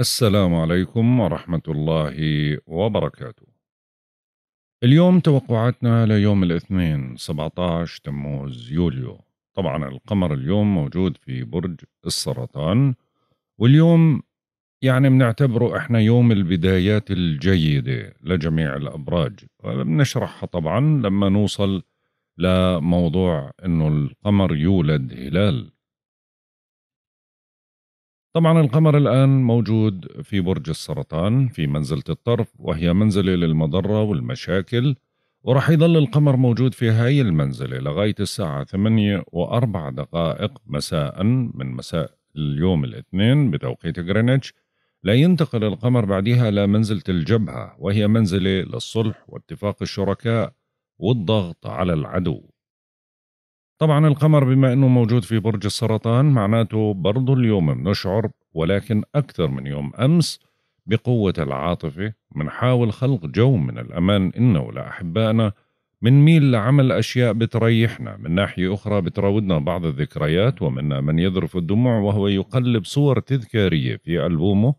السلام عليكم ورحمة الله وبركاته. اليوم توقعاتنا ليوم الاثنين 17 تموز يوليو. طبعا القمر اليوم موجود في برج السرطان واليوم يعني بنعتبره احنا يوم البدايات الجيدة لجميع الأبراج وبنشرحها طبعا لما نوصل لموضوع انه القمر يولد هلال طبعا القمر الآن موجود في برج السرطان في منزلة الطرف وهي منزلة للمضرة والمشاكل ورح يظل القمر موجود في هاي المنزلة لغاية الساعة ثمانية وأربع دقائق مساء من مساء اليوم الاثنين بتوقيت غرينتش لا ينتقل القمر بعدها لمنزلة الجبهة وهي منزلة للصلح واتفاق الشركاء والضغط على العدو طبعا القمر بما أنه موجود في برج السرطان معناته برضو اليوم بنشعر ولكن أكثر من يوم أمس بقوة العاطفة بنحاول خلق جو من الأمان إنا ولأحبائنا ميل لعمل أشياء بتريحنا من ناحية أخرى بتراودنا بعض الذكريات ومنا من يذرف الدموع وهو يقلب صور تذكارية في ألبومه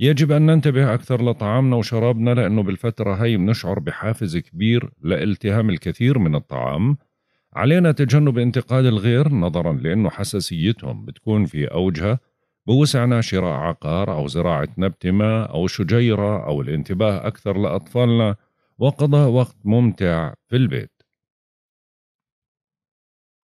يجب أن ننتبه أكثر لطعامنا وشرابنا لأنه بالفترة هاي بنشعر بحافز كبير لالتهام الكثير من الطعام علينا تجنب انتقاد الغير نظرا لأنه حساسيتهم بتكون في أوجها بوسعنا شراء عقار أو زراعة نبت ما أو شجيرة أو الانتباه أكثر لأطفالنا وقضاء وقت ممتع في البيت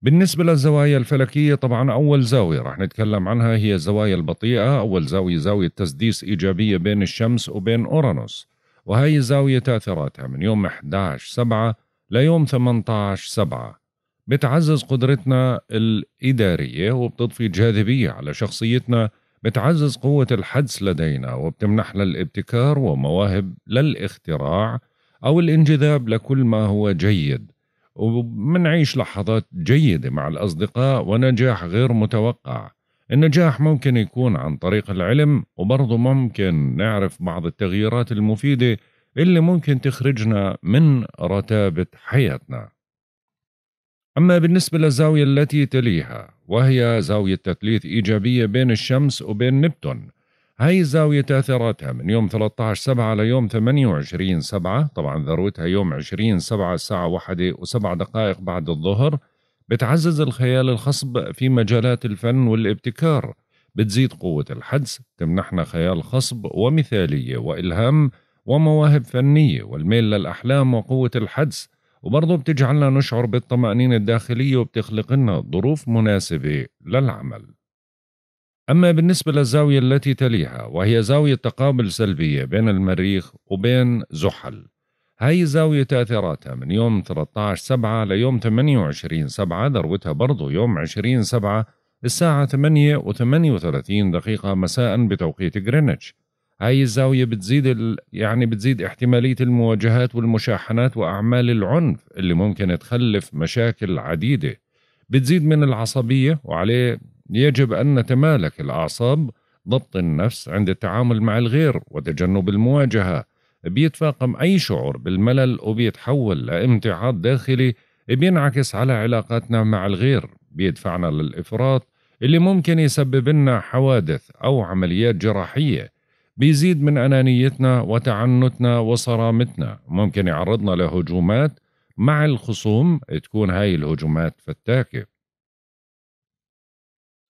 بالنسبة للزوايا الفلكية طبعا أول زاوية راح نتكلم عنها هي الزوايا البطيئة أول زاوية زاوية تسديس إيجابية بين الشمس وبين أورانوس وهي الزاوية تأثيراتها من يوم 11 سبعة ليوم 18 سبعة بتعزز قدرتنا الإدارية وبتضفي جاذبية على شخصيتنا بتعزز قوة الحدس لدينا وبتمنحنا الابتكار ومواهب للاختراع أو الانجذاب لكل ما هو جيد ومنعيش لحظات جيدة مع الأصدقاء ونجاح غير متوقع النجاح ممكن يكون عن طريق العلم وبرضه ممكن نعرف بعض التغييرات المفيدة اللي ممكن تخرجنا من رتابة حياتنا أما بالنسبة للزاوية التي تليها وهي زاوية تثليث إيجابية بين الشمس وبين نبتون هاي الزاوية تأثيراتها من يوم 13 سبعة ليوم 28 سبعة طبعا ذروتها يوم 20 سبعة الساعة واحدة وسبع دقائق بعد الظهر بتعزز الخيال الخصب في مجالات الفن والابتكار بتزيد قوة الحدس تمنحنا خيال خصب ومثالية وإلهام ومواهب فنية والميل للأحلام وقوة الحدس وبرضه بتجعلنا نشعر بالطمأنينة الداخلية وبتخلق لنا ظروف مناسبة للعمل أما بالنسبة للزاوية التي تليها وهي زاوية تقابل سلبية بين المريخ وبين زحل هاي الزاوية تأثيراتها من يوم 13 سبعة ليوم 28 سبعة ذروتها برضو يوم 20 سبعة الساعة 8 و 38 دقيقة مساء بتوقيت غرينتش هاي الزاوية بتزيد ال... يعني بتزيد احتمالية المواجهات والمشاحنات وأعمال العنف اللي ممكن تخلف مشاكل عديدة بتزيد من العصبية وعليه يجب أن نتمالك الأعصاب ضبط النفس عند التعامل مع الغير وتجنب المواجهة بيتفاقم أي شعور بالملل وبيتحول لامتعاض داخلي بينعكس على علاقاتنا مع الغير بيدفعنا للإفراط اللي ممكن يسبب لنا حوادث أو عمليات جراحية بيزيد من أنانيتنا وتعنتنا وصرامتنا ممكن يعرضنا لهجومات مع الخصوم تكون هاي الهجومات فتاكة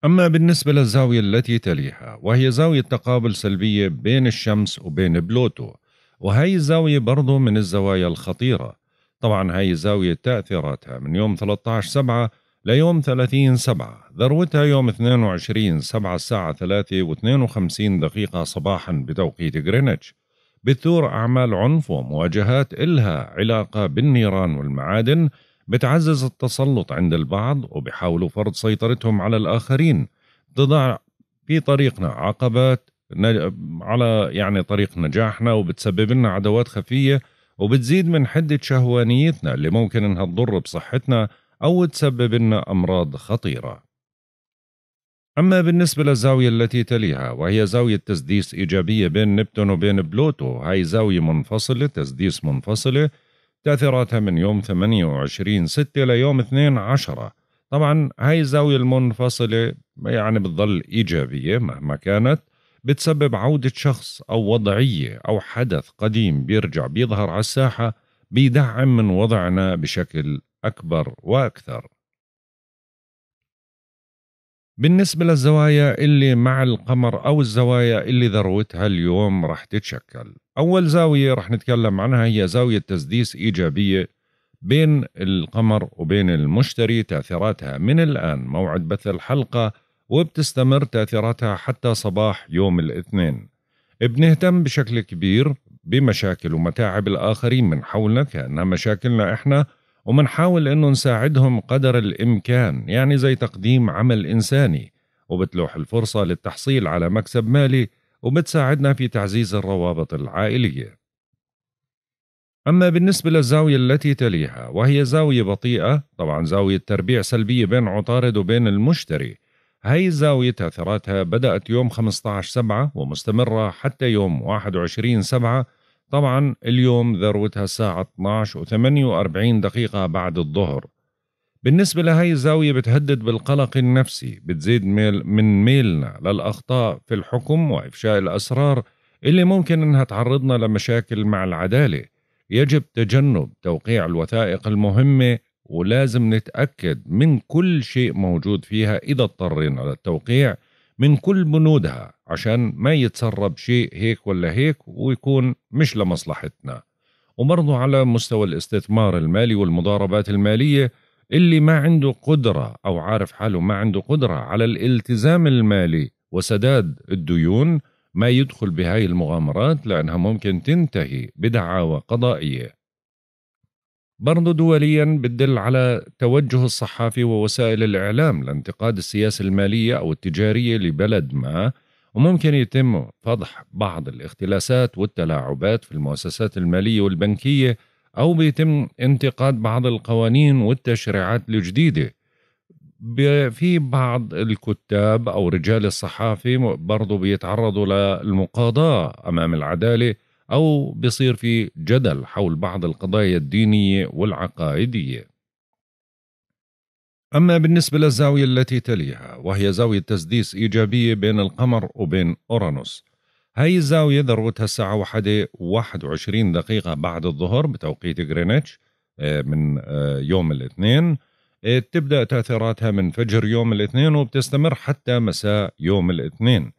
أما بالنسبة للزاوية التي تليها وهي زاوية تقابل سلبية بين الشمس وبين بلوتو وهي الزاوية برضو من الزوايا الخطيرة طبعا هاي الزاوية تأثيراتها من يوم 13 سبعة ليوم 30 سبعة ذروتها يوم 22 سبعة الساعة 3 و52 دقيقة صباحا بتوقيت غرينتش بتثور أعمال عنف ومواجهات إلها علاقة بالنيران والمعادن بتعزز التسلط عند البعض وبيحاولوا فرض سيطرتهم على الآخرين تضع في طريقنا عقبات على يعني طريق نجاحنا وبتسبب لنا عدوات خفية وبتزيد من حدة شهوانيتنا اللي ممكن انها تضر بصحتنا أو تسبب لنا أمراض خطيرة أما بالنسبة للزاوية التي تليها وهي زاوية تسديس إيجابية بين نبتون وبين بلوتو هاي زاوية منفصلة تسديس منفصلة تأثيراتها من يوم 28 6 ليوم 2 10 طبعا هاي الزاوية المنفصلة يعني بتظل إيجابية مهما كانت بتسبب عودة شخص أو وضعية أو حدث قديم بيرجع بيظهر على الساحة بيدعم من وضعنا بشكل أكبر وأكثر. بالنسبة للزوايا اللي مع القمر أو الزوايا اللي ذروتها اليوم رح تتشكل أول زاوية رح نتكلم عنها هي زاوية تسديس إيجابية بين القمر وبين المشتري تأثيراتها من الآن موعد بث الحلقة وبتستمر تأثيراتها حتى صباح يوم الاثنين بنهتم بشكل كبير بمشاكل ومتاعب الآخرين من حولنا كأنها مشاكلنا إحنا ومنحاول انه نساعدهم قدر الامكان يعني زي تقديم عمل انساني وبتلوح الفرصة للتحصيل على مكسب مالي وبتساعدنا في تعزيز الروابط العائلية أما بالنسبة للزاوية التي تليها وهي زاوية بطيئة طبعا زاوية تربيع سلبية بين عطارد وبين المشتري هاي الزاوية تأثيراتها بدأت يوم 15 سبعة ومستمرة حتى يوم 21 سبعة طبعا اليوم ذروتها الساعة 12 و48 دقيقة بعد الظهر بالنسبة لهي الزاوية بتهدد بالقلق النفسي بتزيد ميل من ميلنا للأخطاء في الحكم وإفشاء الأسرار اللي ممكن أنها تعرضنا لمشاكل مع العدالة يجب تجنب توقيع الوثائق المهمة ولازم نتأكد من كل شيء موجود فيها إذا اضطرينا للتوقيع من كل بنودها عشان ما يتسرب شيء هيك ولا هيك ويكون مش لمصلحتنا وبرضه على مستوى الاستثمار المالي والمضاربات المالية اللي ما عنده قدرة أو عارف حاله ما عنده قدرة على الالتزام المالي وسداد الديون ما يدخل بهاي المغامرات لأنها ممكن تنتهي بدعاوى قضائية برضو دوليا بتدل على توجه الصحافي ووسائل الإعلام لانتقاد السياسة المالية أو التجارية لبلد ما وممكن يتم فضح بعض الاختلاسات والتلاعبات في المؤسسات المالية والبنكية أو بيتم انتقاد بعض القوانين والتشريعات الجديدة في بعض الكتاب أو رجال الصحافة برضو بيتعرضوا للمقاضاة أمام العدالة أو بيصير في جدل حول بعض القضايا الدينية والعقائدية أما بالنسبة للزاوية التي تليها وهي زاوية تسديس إيجابية بين القمر وبين أورانوس هاي الزاوية ذروتها الساعة واحدة واحد وعشرين دقيقة بعد الظهر بتوقيت غرينتش آه، من آه، يوم الاثنين آه، تبدأ تأثيراتها من فجر يوم الاثنين وبتستمر حتى مساء يوم الاثنين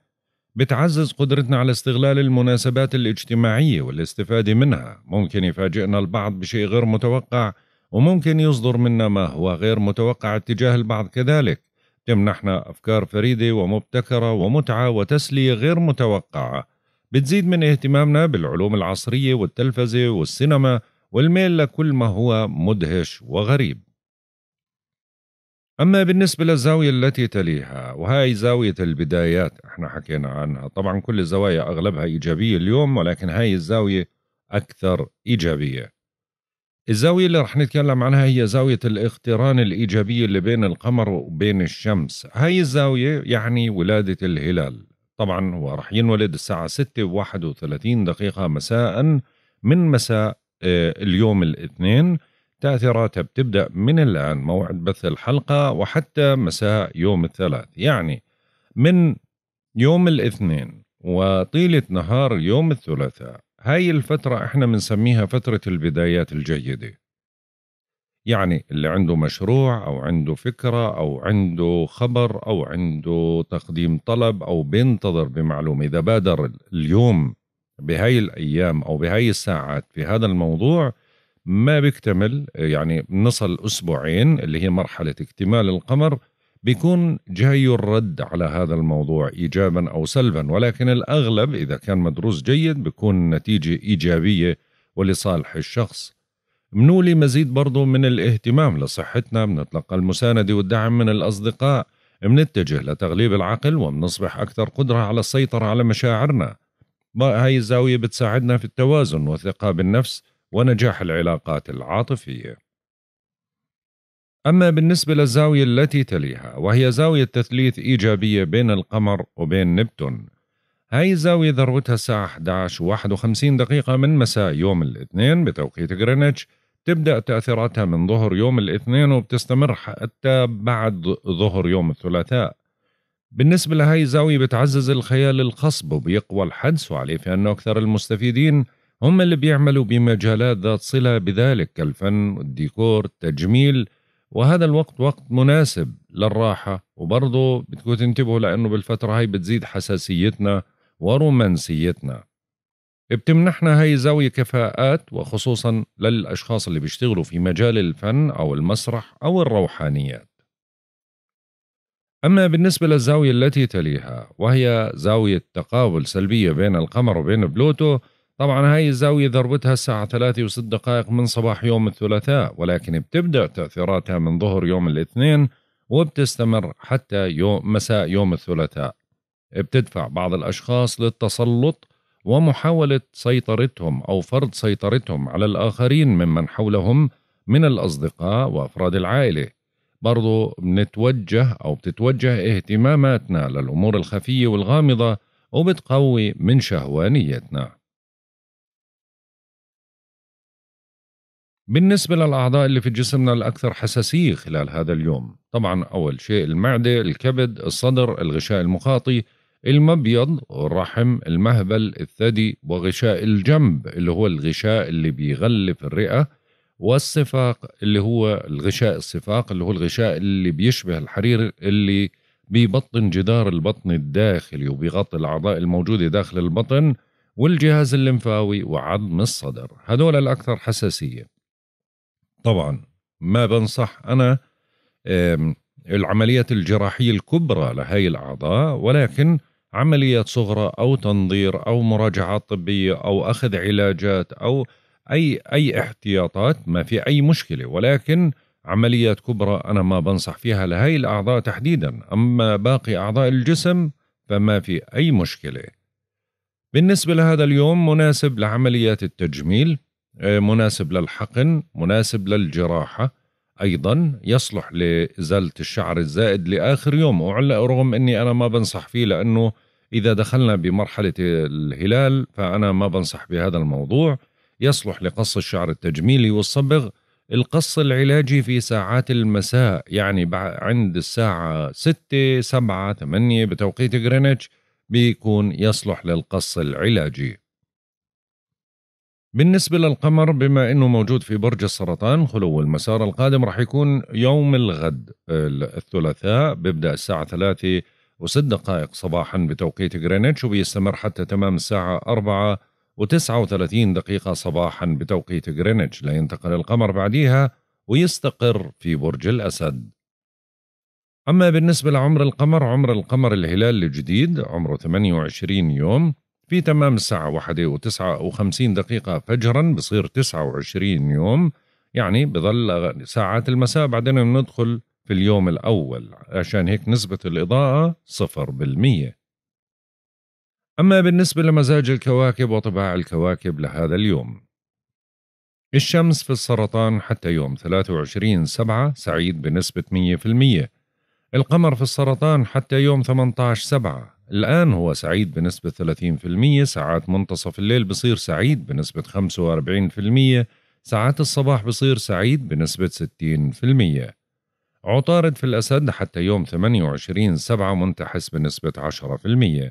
بتعزز قدرتنا على استغلال المناسبات الاجتماعية والاستفادة منها ممكن يفاجئنا البعض بشيء غير متوقع وممكن يصدر منا ما هو غير متوقع اتجاه البعض كذلك تمنحنا أفكار فريدة ومبتكرة ومتعة وتسلية غير متوقعة بتزيد من اهتمامنا بالعلوم العصرية والتلفزة والسينما والميل لكل ما هو مدهش وغريب أما بالنسبة للزاوية التي تليها وهي زاوية البدايات احنا حكينا عنها طبعا كل الزوايا أغلبها إيجابية اليوم ولكن هاي الزاوية أكثر إيجابية الزاوية اللي رح نتكلم عنها هي زاوية الاقتران الإيجابية اللي بين القمر وبين الشمس هاي الزاوية يعني ولادة الهلال طبعا هو رح ينولد الساعة 6 و 31 دقيقة مساء من مساء آه، اليوم الاثنين تأثيراتها بتبدأ من الآن موعد بث الحلقة وحتى مساء يوم الثلاث يعني من يوم الاثنين وطيلة نهار يوم الثلاثاء هاي الفترة احنا بنسميها فترة البدايات الجيدة يعني اللي عنده مشروع أو عنده فكرة أو عنده خبر أو عنده تقديم طلب أو بينتظر بمعلومة إذا بادر اليوم بهاي الأيام أو بهاي الساعات في هذا الموضوع ما بيكتمل يعني نصل أسبوعين اللي هي مرحلة اكتمال القمر بيكون جاي الرد على هذا الموضوع إيجابا أو سلبا ولكن الأغلب إذا كان مدروس جيد بيكون نتيجة إيجابية ولصالح الشخص منولي مزيد برضو من الاهتمام لصحتنا بنتلقى المساندة والدعم من الأصدقاء بنتجه لتغليب العقل وبنصبح أكثر قدرة على السيطرة على مشاعرنا هاي الزاوية بتساعدنا في التوازن والثقة بالنفس ونجاح العلاقات العاطفية. أما بالنسبة للزاوية التي تليها وهي زاوية تثليث إيجابية بين القمر وبين نبتون هاي الزاوية ذروتها الساعة 11 و51 دقيقة من مساء يوم الاثنين بتوقيت غرينتش تبدأ تأثيراتها من ظهر يوم الاثنين وبتستمر حتى بعد ظهر يوم الثلاثاء بالنسبة لهاي الزاوية بتعزز الخيال الخصب وبيقوى الحدس وعليه فإنه أكثر المستفيدين هم اللي بيعملوا بمجالات ذات صلة بذلك كالفن والديكور التجميل وهذا الوقت وقت مناسب للراحة وبرضه بدكم تنتبهوا لأنه بالفترة هاي بتزيد حساسيتنا ورومانسيتنا بتمنحنا هاي زاوية كفاءات وخصوصا للأشخاص اللي بيشتغلوا في مجال الفن أو المسرح أو الروحانيات أما بالنسبة للزاوية التي تليها وهي زاوية تقابل سلبية بين القمر وبين بلوتو طبعا هاي الزاوية ضربتها الساعة ثلاثة وست دقائق من صباح يوم الثلاثاء ولكن بتبدأ تأثيراتها من ظهر يوم الاثنين وبتستمر حتى يوم مساء يوم الثلاثاء بتدفع بعض الأشخاص للتسلط ومحاولة سيطرتهم أو فرض سيطرتهم على الآخرين ممن حولهم من الأصدقاء وأفراد العائلة برضو بنتوجه أو بتتوجه اهتماماتنا للأمور الخفية والغامضة وبتقوي من شهوانيتنا بالنسبة للأعضاء اللي في جسمنا الأكثر حساسية خلال هذا اليوم طبعا أول شيء المعدة الكبد الصدر الغشاء المخاطي المبيض الرحم المهبل الثدي وغشاء الجنب اللي هو الغشاء اللي بيغلف الرئة والصفاق اللي هو الغشاء الصفاق اللي هو الغشاء اللي بيشبه الحرير اللي بيبطن جدار البطن الداخلي وبيغطي الأعضاء الموجودة داخل البطن والجهاز الليمفاوي وعظم الصدر هذول الأكثر حساسية طبعا ما بنصح أنا العمليات الجراحية الكبرى لهي الأعضاء ولكن عمليات صغرى أو تنظير أو مراجعات طبية أو أخذ علاجات أو أي أي احتياطات ما في أي مشكلة ولكن عمليات كبرى أنا ما بنصح فيها لهي الأعضاء تحديدا أما باقي أعضاء الجسم فما في أي مشكلة بالنسبة لهذا اليوم مناسب لعمليات التجميل آه، مناسب للحقن مناسب للجراحة أيضا يصلح لإزالة الشعر الزائد لآخر وعلى رغم أني أنا ما بنصح فيه لأنه إذا دخلنا بمرحلة الهلال فأنا ما بنصح بهذا الموضوع يصلح لقص الشعر التجميلي والصبغ القص العلاجي في ساعات المساء يعني عند الساعة 6 7 8 بتوقيت غرينتش بيكون يصلح للقص العلاجي بالنسبة للقمر بما انه موجود في برج السرطان خلو المسار القادم راح يكون يوم الغد الثلاثاء بيبدا الساعة ثلاثة وست دقائق صباحا بتوقيت غرينتش وبيستمر حتى تمام الساعة أربعة و وثلاثين دقيقة صباحا بتوقيت غرينتش لينتقل القمر بعديها ويستقر في برج الأسد أما بالنسبة لعمر القمر عمر القمر الهلال الجديد عمره 28 يوم في تمام الساعة واحدة وتسعة وخمسين دقيقة فجرا بصير تسعة وعشرين يوم يعني بظل ساعات المساء بعدين بندخل في اليوم الأول عشان هيك نسبة الإضاءة صفر بالمية أما بالنسبة لمزاج الكواكب وطباع الكواكب لهذا اليوم الشمس في السرطان حتى يوم 23 سبعة سعيد بنسبة 100% القمر في السرطان حتى يوم 18 سبعة الآن هو سعيد بنسبة 30% ساعات منتصف الليل بصير سعيد بنسبة 45% ساعات الصباح بصير سعيد بنسبة 60% عطارد في الأسد حتى يوم 28 سبعة منتحس بنسبة 10%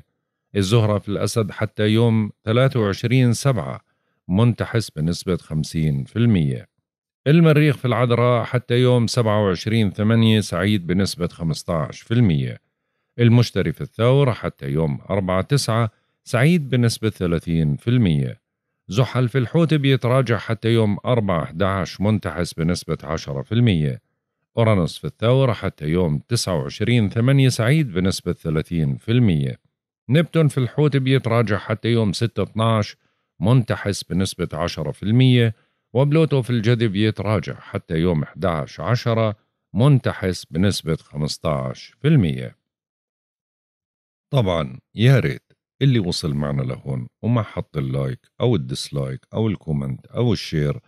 الزهرة في الأسد حتى يوم 23 سبعة منتحس بنسبة 50% المريخ في العذراء حتى يوم 27 8 سعيد بنسبة 15% المشتري في الثورة حتى يوم 4 9 سعيد بنسبة 30% زحل في الحوت بيتراجع حتى يوم 4 11 منتحس بنسبة 10% أورانوس في الثورة حتى يوم 29 8 سعيد بنسبة 30% نبتون في الحوت بيتراجع حتى يوم 6 12 منتحس بنسبة 10% وبلوتو في الجدي بيتراجع حتى يوم 11 10 منتحس بنسبة 15% طبعا يا ريت اللي وصل معنا لهون وما حط اللايك او الديسلايك او الكومنت او الشير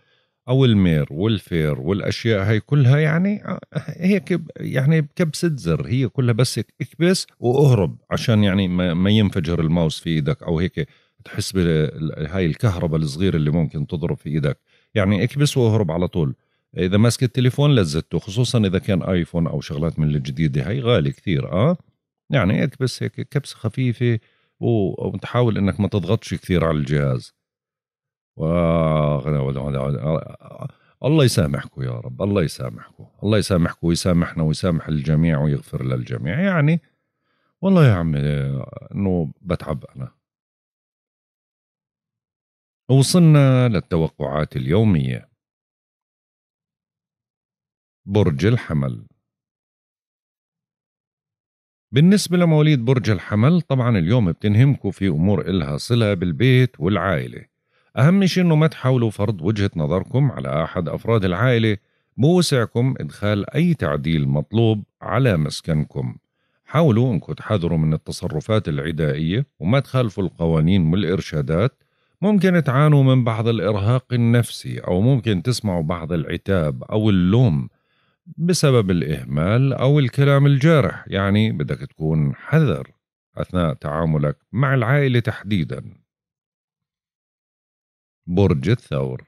او المير والفير والاشياء هاي كلها يعني آه، هيك يعني بكبسه زر هي كلها بس اكبس واهرب عشان يعني ما ينفجر الماوس في ايدك او هيك تحس بهاي الكهرباء الصغيره اللي ممكن تضرب في ايدك يعني اكبس واهرب على طول اذا ماسك التليفون لزته خصوصا اذا كان ايفون او شغلات من الجديده هاي غالي كثير اه يعني بس هيك كبسه خفيفه وتحاول انك ما تضغطش كثير على الجهاز الله يسامحكم يا رب الله يسامحكم الله يسامحكم ويسامحنا ويسامح الجميع ويغفر للجميع يعني والله يا عمي انه بتعب انا وصلنا للتوقعات اليوميه برج الحمل بالنسبة لمواليد برج الحمل طبعا اليوم بتنهمكوا في أمور إلها صلة بالبيت والعائلة أهم شيء أنه ما تحاولوا فرض وجهة نظركم على أحد أفراد العائلة بوسعكم إدخال أي تعديل مطلوب على مسكنكم حاولوا أنكم تحذروا من التصرفات العدائية وما تخالفوا القوانين والإرشادات ممكن تعانوا من بعض الإرهاق النفسي أو ممكن تسمعوا بعض العتاب أو اللوم بسبب الإهمال أو الكلام الجارح يعني بدك تكون حذر أثناء تعاملك مع العائلة تحديدا برج الثور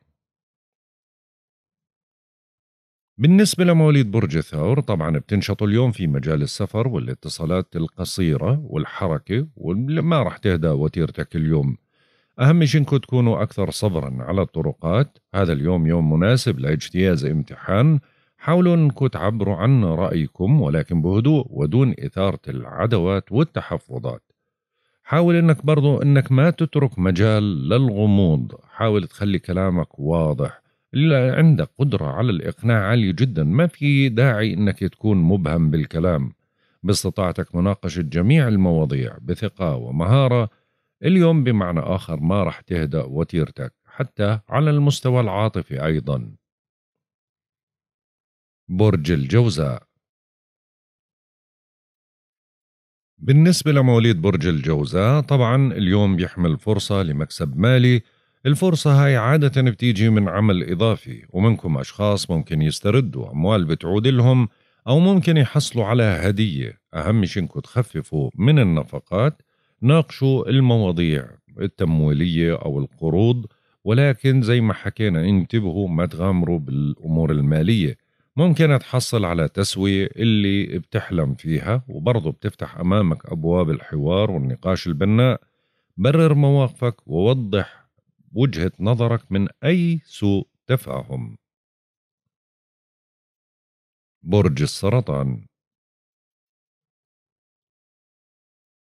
بالنسبة لمواليد برج الثور طبعا بتنشطوا اليوم في مجال السفر والاتصالات القصيرة والحركة وما رح تهدى وتيرتك اليوم أهم شيء إنكم تكونوا أكثر صبرا على الطرقات هذا اليوم يوم مناسب لاجتياز امتحان حاولوا انكم تعبروا عن رأيكم ولكن بهدوء ودون إثارة العدوات والتحفظات حاول انك برضو انك ما تترك مجال للغموض حاول تخلي كلامك واضح اللي عندك قدرة على الإقناع عالية جدا ما في داعي انك تكون مبهم بالكلام باستطاعتك مناقشة جميع المواضيع بثقة ومهارة اليوم بمعنى آخر ما رح تهدأ وتيرتك حتى على المستوى العاطفي أيضاً برج الجوزاء بالنسبة لمواليد برج الجوزاء طبعا اليوم بيحمل فرصة لمكسب مالي الفرصة هاي عادة بتيجي من عمل إضافي ومنكم أشخاص ممكن يستردوا أموال بتعود لهم أو ممكن يحصلوا على هدية أهم شيء إنكم تخففوا من النفقات ناقشوا المواضيع التمويلية أو القروض ولكن زي ما حكينا انتبهوا ما تغامروا بالأمور المالية ممكن تحصل على تسوية اللي بتحلم فيها وبرضه بتفتح أمامك أبواب الحوار والنقاش البناء برر مواقفك ووضح وجهة نظرك من أي سوء تفاهم برج السرطان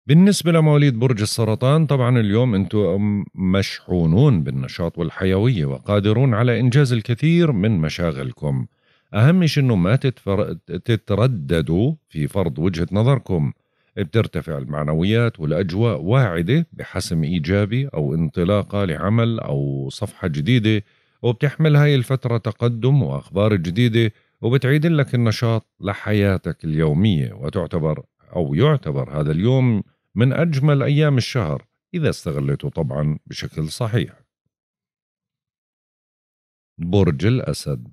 بالنسبة لمواليد برج السرطان طبعا اليوم أنتم مشحونون بالنشاط والحيوية وقادرون على إنجاز الكثير من مشاغلكم أهم شيء أنه ما تتفر... تترددوا في فرض وجهة نظركم بترتفع المعنويات والأجواء واعدة بحسم إيجابي أو انطلاقة لعمل أو صفحة جديدة وبتحمل هاي الفترة تقدم وأخبار جديدة وبتعيد لك النشاط لحياتك اليومية وتعتبر أو يعتبر هذا اليوم من أجمل أيام الشهر إذا استغلته طبعا بشكل صحيح برج الأسد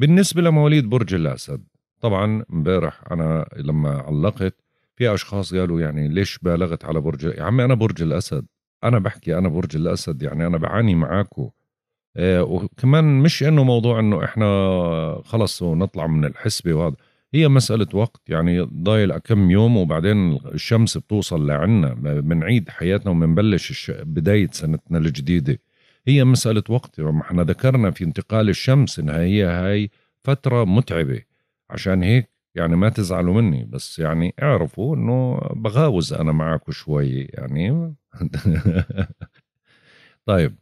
بالنسبة لمواليد برج الأسد طبعا امبارح أنا لما علقت في أشخاص قالوا يعني ليش بالغت على برج يا عمي أنا برج الأسد أنا بحكي أنا برج الأسد يعني أنا بعاني معاكم آه وكمان مش إنه موضوع إنه إحنا خلص ونطلع من الحسبة وهذا هي مسألة وقت يعني ضايل كم يوم وبعدين الشمس بتوصل لعنا بنعيد حياتنا وبنبلش بداية سنتنا الجديدة هي مسألة وقت ما احنا ذكرنا في انتقال الشمس انها هي هاي فترة متعبة عشان هيك يعني ما تزعلوا مني بس يعني اعرفوا انه بغاوز انا معكم شوي يعني طيب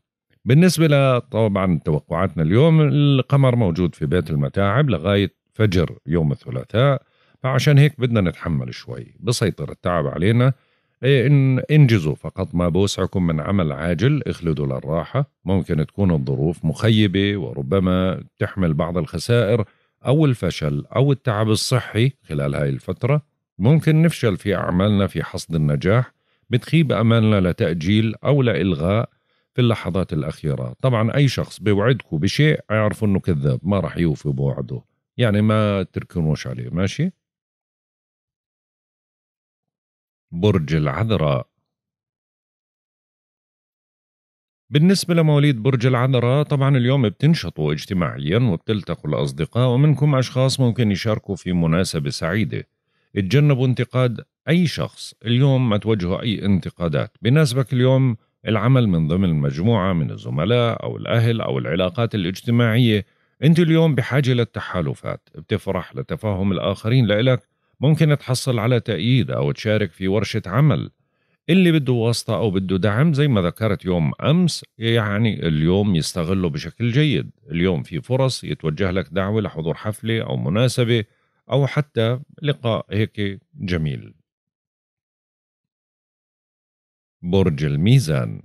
بالنسبة لطبعا توقعاتنا اليوم القمر موجود في بيت المتاعب لغاية فجر يوم الثلاثاء فعشان هيك بدنا نتحمل شوي بسيطر التعب علينا إيه، إن انجزوا فقط ما بوسعكم من عمل عاجل اخلدوا للراحة ممكن تكون الظروف مخيبة وربما تحمل بعض الخسائر أو الفشل أو التعب الصحي خلال هاي الفترة ممكن نفشل في أعمالنا في حصد النجاح بتخيب أمالنا لتأجيل أو لإلغاء في اللحظات الأخيرة طبعا أي شخص بيوعدكم بشيء يعرف أنه كذاب ما راح يوفي بوعده يعني ما تركنوش عليه ماشي برج العذراء بالنسبة لمواليد برج العذراء طبعا اليوم بتنشطوا اجتماعيا وبتلتقوا الأصدقاء ومنكم أشخاص ممكن يشاركوا في مناسبة سعيدة اتجنبوا انتقاد أي شخص اليوم ما توجهوا أي انتقادات بناسبك اليوم العمل من ضمن مجموعة من الزملاء أو الأهل أو العلاقات الاجتماعية أنت اليوم بحاجة للتحالفات بتفرح لتفاهم الآخرين لإلك ممكن تحصل على تأييد أو تشارك في ورشة عمل اللي بده واسطة أو بده دعم زي ما ذكرت يوم أمس يعني اليوم يستغله بشكل جيد اليوم في فرص يتوجه لك دعوة لحضور حفلة أو مناسبة أو حتى لقاء هيك جميل برج الميزان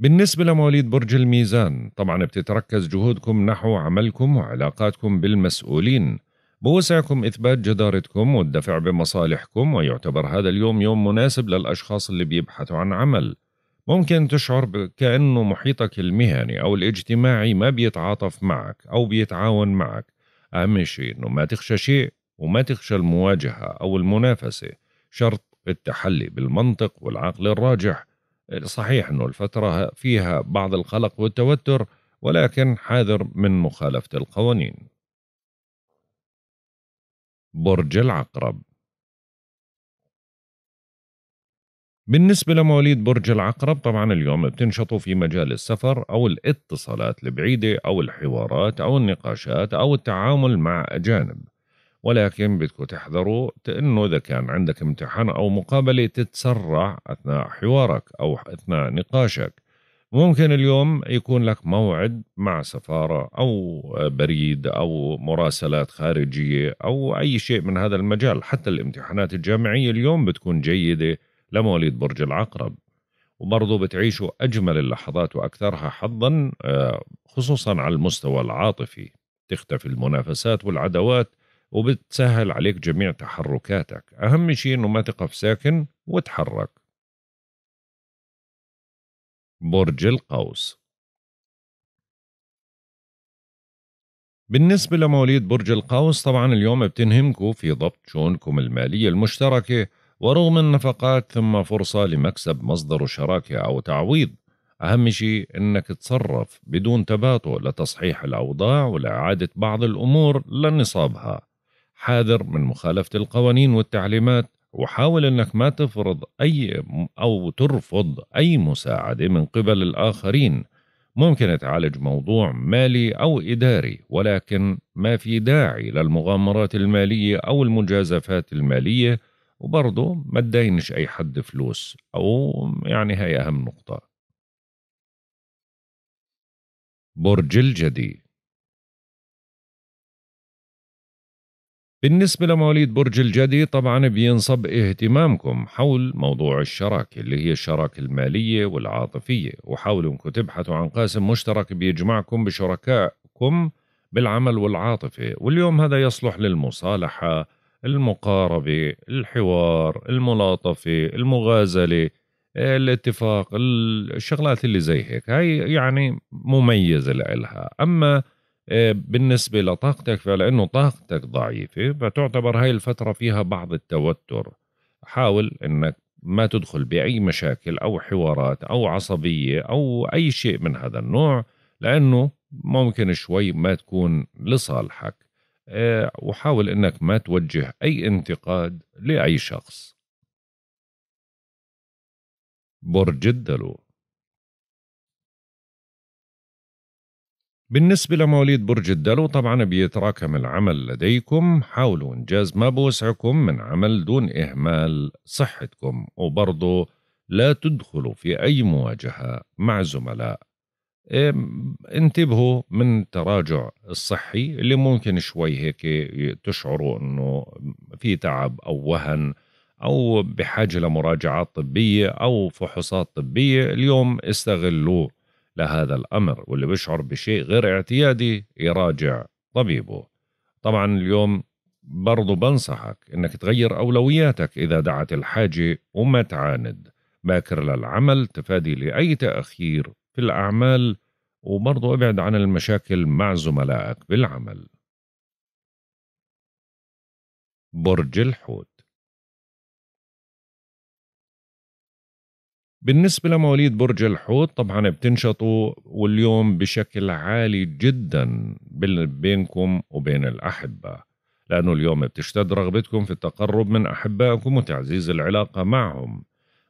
بالنسبة لمواليد برج الميزان طبعا بتتركز جهودكم نحو عملكم وعلاقاتكم بالمسؤولين بوسعكم إثبات جدارتكم والدفع بمصالحكم ويعتبر هذا اليوم يوم مناسب للأشخاص اللي بيبحثوا عن عمل ممكن تشعر كأنه محيطك المهني أو الاجتماعي ما بيتعاطف معك أو بيتعاون معك أهم شيء أنه ما تخشى شيء وما تخشى المواجهة أو المنافسة شرط التحلي بالمنطق والعقل الراجح صحيح أنه الفترة فيها بعض القلق والتوتر ولكن حاذر من مخالفة القوانين برج العقرب بالنسبة لمواليد برج العقرب طبعا اليوم بتنشطوا في مجال السفر أو الاتصالات البعيدة أو الحوارات أو النقاشات أو التعامل مع أجانب ولكن بدكم تحذروا انه اذا كان عندك امتحان او مقابله تتسرع اثناء حوارك او اثناء نقاشك ممكن اليوم يكون لك موعد مع سفاره او بريد او مراسلات خارجيه او اي شيء من هذا المجال حتى الامتحانات الجامعيه اليوم بتكون جيده لمواليد برج العقرب وبرضه بتعيشوا اجمل اللحظات واكثرها حظا آه، خصوصا على المستوى العاطفي تختفي المنافسات والعداوات وبتسهل عليك جميع تحركاتك أهم شيء أنه ما تقف ساكن وتحرك برج القوس بالنسبة لمواليد برج القوس طبعا اليوم بتنهمكوا في ضبط شؤونكم المالية المشتركة ورغم النفقات ثم فرصة لمكسب مصدر شراكة أو تعويض أهم شيء أنك تتصرف بدون تباطؤ لتصحيح الأوضاع ولإعادة بعض الأمور لنصابها حاذر من مخالفة القوانين والتعليمات وحاول انك ما تفرض اي او ترفض اي مساعده من قبل الاخرين ممكن تعالج موضوع مالي او اداري ولكن ما في داعي للمغامرات الماليه او المجازفات الماليه وبرضه ما تدينش اي حد فلوس او يعني هي اهم نقطه برج الجدي بالنسبة لمواليد برج الجدي طبعا بينصب اهتمامكم حول موضوع الشراكة اللي هي الشراكة المالية والعاطفية وحاولوا انكم تبحثوا عن قاسم مشترك بيجمعكم بشركائكم بالعمل والعاطفة واليوم هذا يصلح للمصالحة المقاربة الحوار الملاطفة المغازلة الاتفاق الشغلات اللي زي هيك هاي يعني مميزة لإلها أما آه، بالنسبة لطاقتك فلأنه طاقتك ضعيفة فتعتبر هاي الفترة فيها بعض التوتر حاول أنك ما تدخل بأي مشاكل أو حوارات أو عصبية أو أي شيء من هذا النوع لأنه ممكن شوي ما تكون لصالحك آه، وحاول أنك ما توجه أي انتقاد لأي شخص برج الدلو بالنسبة لمواليد برج الدلو طبعا بيتراكم العمل لديكم حاولوا إنجاز ما بوسعكم من عمل دون إهمال صحتكم وبرضه لا تدخلوا في أي مواجهة مع زملاء انتبهوا من تراجع الصحي اللي ممكن شوي هيك تشعروا انه في تعب او وهن او بحاجه لمراجعات طبيه او فحوصات طبيه اليوم استغلوه لهذا الأمر واللي بيشعر بشيء غير اعتيادي يراجع طبيبه طبعا اليوم برضو بنصحك انك تغير اولوياتك اذا دعت الحاجة وما تعاند باكر للعمل تفادي لأي تأخير في الأعمال وبرضو ابعد عن المشاكل مع زملائك بالعمل برج الحوت بالنسبة لمواليد برج الحوت طبعا بتنشطوا واليوم بشكل عالي جدا بينكم وبين الأحبة لأنه اليوم بتشتد رغبتكم في التقرب من أحبائكم وتعزيز العلاقة معهم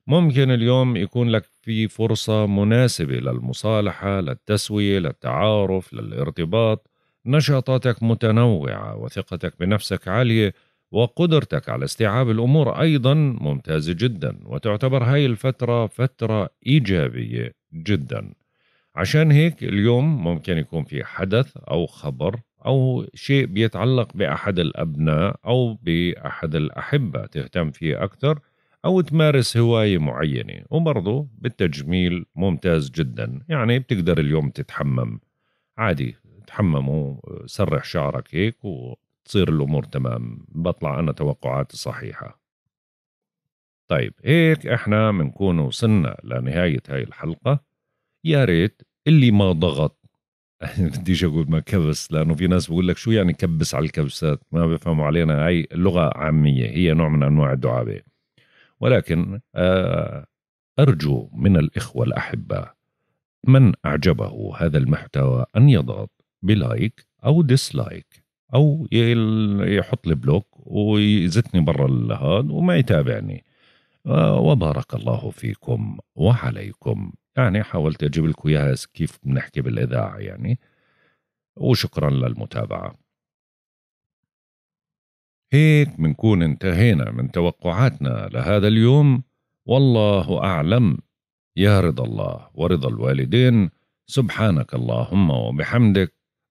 ممكن اليوم يكون لك في فرصة مناسبة للمصالحة للتسوية للتعارف للارتباط نشاطاتك متنوعة وثقتك بنفسك عالية وقدرتك على استيعاب الأمور أيضا ممتازة جدا وتعتبر هاي الفترة فترة إيجابية جدا عشان هيك اليوم ممكن يكون في حدث أو خبر أو شيء بيتعلق بأحد الأبناء أو بأحد الأحبة تهتم فيه أكثر أو تمارس هواية معينة وبرضه بالتجميل ممتاز جدا يعني بتقدر اليوم تتحمم عادي تحمم وسرح شعرك هيك و تصير الامور تمام بطلع انا توقعاتي صحيحه طيب هيك احنا بنكون وصلنا لنهايه هاي الحلقه يا ريت اللي ما ضغط بديش اقول ما كبس لانه في ناس بقول لك شو يعني كبس على الكبسات ما بيفهموا علينا هاي اللغه عاميه هي نوع من انواع الدعابه ولكن آه، ارجو من الاخوه الاحباء من اعجبه هذا المحتوى ان يضغط بلايك او ديسلايك او يحط لي بلوك ويزتني برا الهاد وما يتابعني آه، وبارك الله فيكم وعليكم يعني حاولت اجيب لكم اياها كيف بنحكي بالاذاعه يعني وشكرا للمتابعه هيك بنكون انتهينا من توقعاتنا لهذا اليوم والله اعلم يا رضا الله ورضا الوالدين سبحانك اللهم وبحمدك